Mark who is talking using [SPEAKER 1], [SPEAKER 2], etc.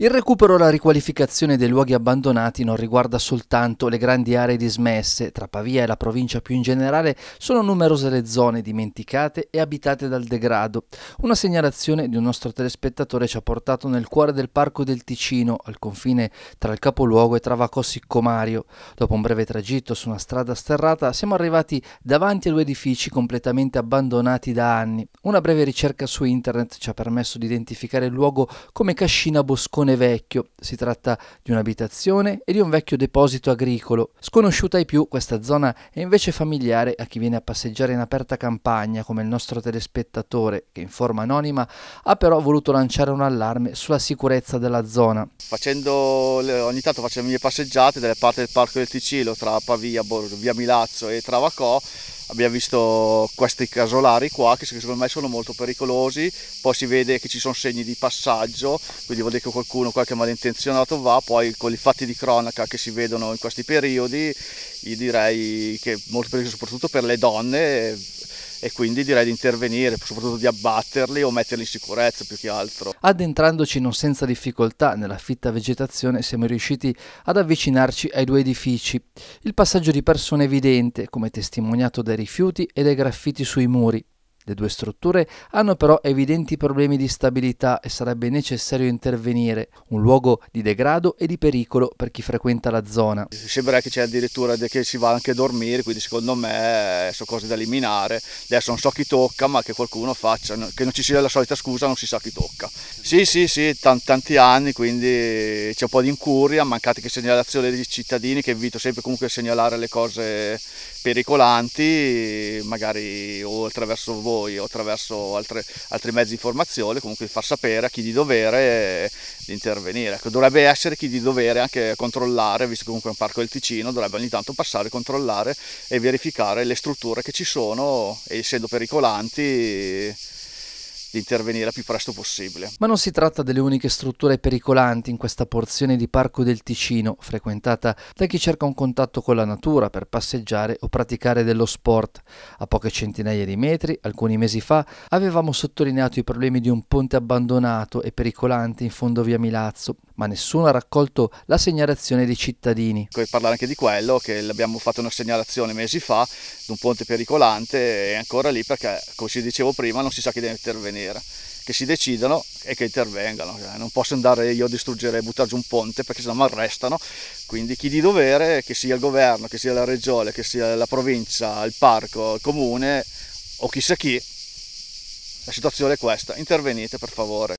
[SPEAKER 1] Il recupero e la riqualificazione dei luoghi abbandonati non riguarda soltanto le grandi aree dismesse, tra Pavia e la provincia più in generale sono numerose le zone dimenticate e abitate dal degrado. Una segnalazione di un nostro telespettatore ci ha portato nel cuore del Parco del Ticino, al confine tra il capoluogo e Travacossicco Mario. Dopo un breve tragitto su una strada sterrata siamo arrivati davanti a due edifici completamente abbandonati da anni. Una breve ricerca su internet ci ha permesso di identificare il luogo come Cascina Boscone Barone Vecchio. Si tratta di un'abitazione e di un vecchio deposito agricolo. Sconosciuta ai più, questa zona è invece familiare a chi viene a passeggiare in aperta campagna, come il nostro telespettatore, che in forma anonima ha però voluto lanciare un allarme sulla sicurezza della zona.
[SPEAKER 2] Facendo, ogni tanto faccio le mie passeggiate dalle parti del Parco del Ticilo, tra Pavia, Via Milazzo e Travacò, abbiamo visto questi casolari qua che secondo me sono molto pericolosi poi si vede che ci sono segni di passaggio quindi vuol dire che qualcuno qualche malintenzionato va poi con i fatti di cronaca che si vedono in questi periodi io direi che è molto pericoloso soprattutto per le donne e quindi direi di intervenire, soprattutto di abbatterli o metterli in sicurezza più che altro.
[SPEAKER 1] Addentrandoci non senza difficoltà nella fitta vegetazione siamo riusciti ad avvicinarci ai due edifici. Il passaggio di persone è evidente, come testimoniato dai rifiuti e dai graffiti sui muri. Le due strutture hanno però evidenti problemi di stabilità e sarebbe necessario intervenire, un luogo di degrado e di pericolo per chi frequenta la zona.
[SPEAKER 2] Sembra che c'è addirittura che si va anche a dormire, quindi secondo me eh, sono cose da eliminare. Adesso non so chi tocca, ma che qualcuno faccia, che non ci sia la solita scusa, non si sa chi tocca. Sì, sì, sì, tanti, anni, quindi c'è un po' di incuria, mancate che segnalazione dei cittadini che invito sempre comunque a segnalare le cose pericolanti, magari o attraverso voi voi o attraverso altre, altri mezzi di formazione, comunque far sapere a chi di dovere eh, di intervenire. Ecco, dovrebbe essere chi di dovere anche controllare, visto che comunque è un parco del Ticino, dovrebbe ogni tanto passare, controllare e verificare le strutture che ci sono, e essendo pericolanti di intervenire il più presto possibile. Ma non
[SPEAKER 1] si tratta delle uniche strutture pericolanti in questa porzione di Parco del Ticino, frequentata da chi cerca un contatto con la natura per passeggiare o praticare dello sport. A poche centinaia di metri, alcuni mesi fa, avevamo sottolineato i problemi di un ponte abbandonato e pericolante in fondo via Milazzo, ma nessuno ha raccolto la segnalazione dei cittadini.
[SPEAKER 2] Puoi parlare anche di quello, che abbiamo fatto una segnalazione mesi fa di un ponte pericolante e ancora lì perché, come si dicevo prima, non si sa chi deve intervenire. Che si decidano e che intervengano. Cioè, non posso andare io a distruggere e buttare giù un ponte perché sennò mi arrestano. Quindi chi di dovere, che sia il governo, che sia la regione, che sia la provincia, il parco, il comune o chissà chi, la situazione è questa, intervenite per favore.